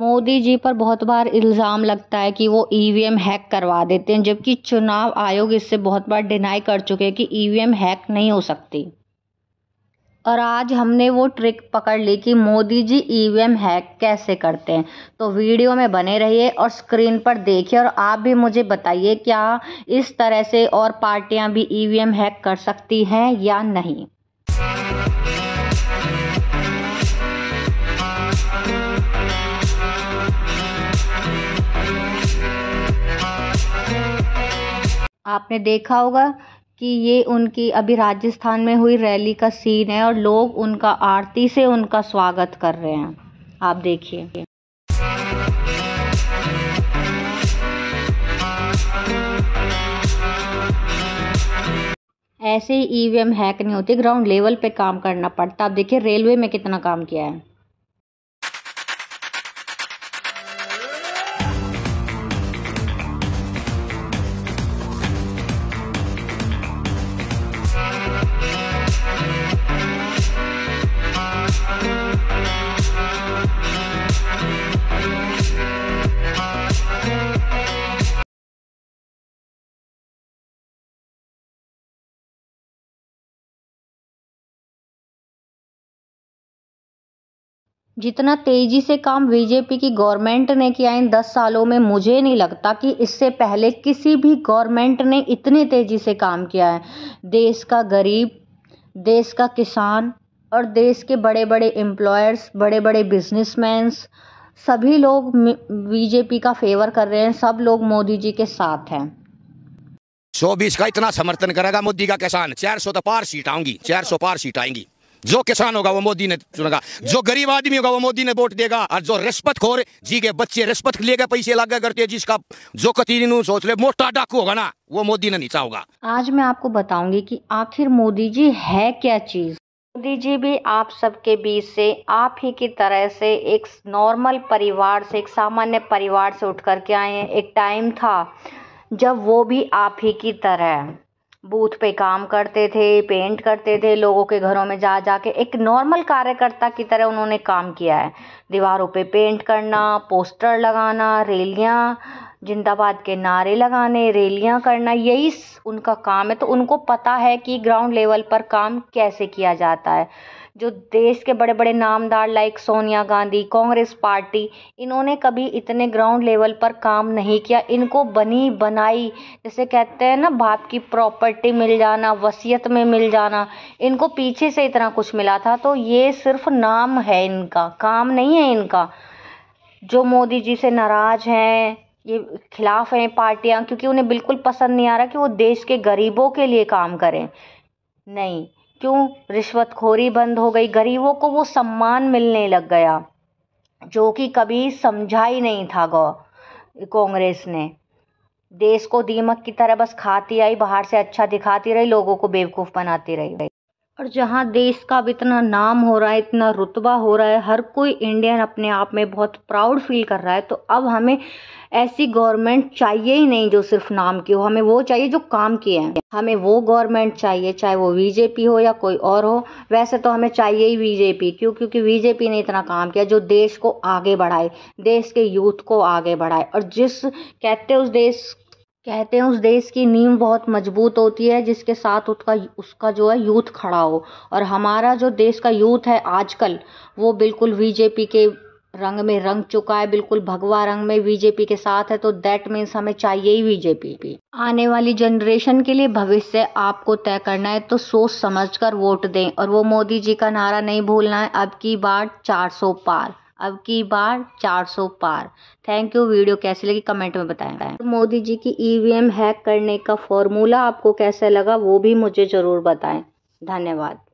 मोदी जी पर बहुत बार इल्ज़ाम लगता है कि वो ई वी एम हैक करवा देते हैं जबकि चुनाव आयोग इससे बहुत बार डिनाई कर चुके हैं कि ई वी एम हैक नहीं हो सकती और आज हमने वो ट्रिक पकड़ ली कि Modi ji E V M hack कैसे करते हैं तो वीडियो में बने रहिए और स्क्रीन पर देखिए और आप भी मुझे बताइए क्या इस तरह से और पार्टियां भी ई वी एम हैक कर सकती हैं या नहीं आपने देखा होगा कि ये उनकी अभी राजस्थान में हुई रैली का सीन है और लोग उनका आरती से उनका स्वागत कर रहे हैं आप देखिए ऐसे ही ईवीएम e हैक नहीं होती ग्राउंड लेवल पे काम करना पड़ता आप देखिए रेलवे में कितना काम किया है जितना तेज़ी से काम बीजेपी की गवर्नमेंट ने किया इन दस सालों में मुझे नहीं लगता कि इससे पहले किसी भी गवर्नमेंट ने इतनी तेज़ी से काम किया है देश का गरीब देश का किसान और देश के बड़े बड़े एम्प्लॉयर्स बड़े बड़े बिजनेसमैन्स सभी लोग बीजेपी का फेवर कर रहे हैं सब लोग मोदी जी के साथ हैं सौ बीस का इतना समर्थन करेगा मोदी का किसान चार सौ तो पार सीट आऊंगी चार सौ पार सीट आएंगी जो किसान होगा वो मोदी ने चुनेगा जो गरीब आदमी होगा वो मोदी ने वोट देगा और जो रिश्वत खोर जी के बच्चे रिश्वत लेकर पैसे लागे करते हैं जिसका जो कतीनू सोच ले मोटा डाकू होगा ना वो मोदी ने नीचा होगा आज मैं आपको बताऊंगी कि आखिर मोदी जी है क्या चीज मोदी जी भी आप सबके बीच से आप ही की तरह से एक नॉर्मल परिवार से एक सामान्य परिवार से उठ करके आए हैं एक टाइम था जब वो भी आप ही की तरह बूथ पे काम करते थे पेंट करते थे लोगों के घरों में जा जा के एक नॉर्मल कार्यकर्ता की तरह उन्होंने काम किया है दीवारों पे पेंट करना पोस्टर लगाना रैलियाँ जिंदाबाद के नारे लगाने रैलियाँ करना यही उनका काम है तो उनको पता है कि ग्राउंड लेवल पर काम कैसे किया जाता है जो देश के बड़े बड़े नामदार लाइक सोनिया गांधी कांग्रेस पार्टी इन्होंने कभी इतने ग्राउंड लेवल पर काम नहीं किया इनको बनी बनाई जैसे कहते हैं ना बाप की प्रॉपर्टी मिल जाना वसीयत में मिल जाना इनको पीछे से इतना कुछ मिला था तो ये सिर्फ नाम है इनका काम नहीं है इनका जो मोदी जी से नाराज़ हैं ये खिलाफ हैं पार्टियां क्योंकि उन्हें बिल्कुल पसंद नहीं आ रहा कि वो देश के गरीबों के लिए काम करें नहीं क्यों रिश्वतखोरी बंद हो गई गरीबों को वो सम्मान मिलने लग गया जो कि कभी समझा ही नहीं था गौ कांग्रेस ने देश को दीमक की तरह बस खाती आई बाहर से अच्छा दिखाती रही लोगों को बेवकूफ़ बनाती रही और जहाँ देश का अब इतना नाम हो रहा है इतना रुतबा हो रहा है हर कोई इंडियन अपने आप में बहुत प्राउड फील कर रहा है तो अब हमें ऐसी गवर्नमेंट चाहिए ही नहीं जो सिर्फ नाम की हो हमें वो चाहिए जो काम की है हमें वो गवर्नमेंट चाहिए चाहे वो बीजेपी हो या कोई और हो वैसे तो हमें चाहिए ही बीजेपी क्यों क्योंकि बीजेपी ने इतना काम किया जो देश को आगे बढ़ाए देश के यूथ को आगे बढ़ाए और जिस कहते उस देश कहते हैं उस देश की नींव बहुत मजबूत होती है जिसके साथ उसका उसका जो है यूथ खड़ा हो और हमारा जो देश का यूथ है आजकल वो बिल्कुल बीजेपी जे पी के रंग में रंग चुका है बिल्कुल भगवा रंग में बीजेपी के साथ है तो दैट मीन्स हमें चाहिए ही बीजेपी आने वाली जनरेशन के लिए भविष्य आपको तय करना है तो सोच समझ कर वोट दें और वो मोदी जी का नारा नहीं भूलना है अब की बार 400 पार अब की बार 400 पार थैंक यू वीडियो कैसी लगी कमेंट में बताएं तो मोदी जी की ईवीएम e हैक करने का फॉर्मूला आपको कैसा लगा वो भी मुझे ज़रूर बताएं धन्यवाद